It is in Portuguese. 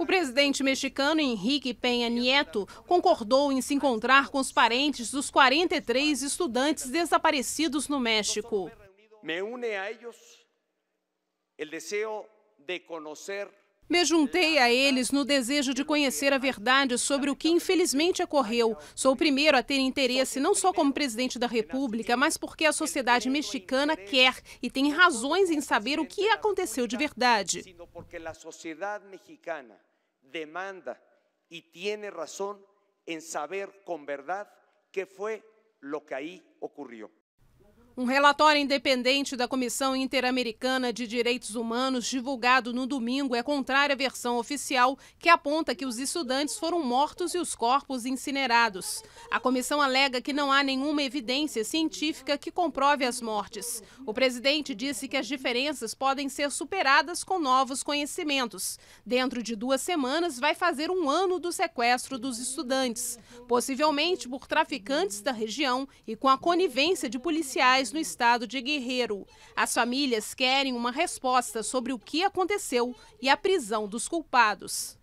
O presidente mexicano Henrique Penha Nieto concordou em se encontrar com os parentes dos 43 estudantes desaparecidos no México. Me une a de me juntei a eles no desejo de conhecer a verdade sobre o que infelizmente ocorreu. Sou o primeiro a ter interesse não só como presidente da República, mas porque a sociedade mexicana quer e tem razões em saber o que aconteceu de verdade. demanda y tiene razón en saber con verdad qué fue lo que ahí ocurrió. Um relatório independente da Comissão Interamericana de Direitos Humanos, divulgado no domingo, é contrário à versão oficial, que aponta que os estudantes foram mortos e os corpos incinerados. A comissão alega que não há nenhuma evidência científica que comprove as mortes. O presidente disse que as diferenças podem ser superadas com novos conhecimentos. Dentro de duas semanas, vai fazer um ano do sequestro dos estudantes, possivelmente por traficantes da região e com a conivência de policiais no estado de Guerreiro. As famílias querem uma resposta sobre o que aconteceu e a prisão dos culpados.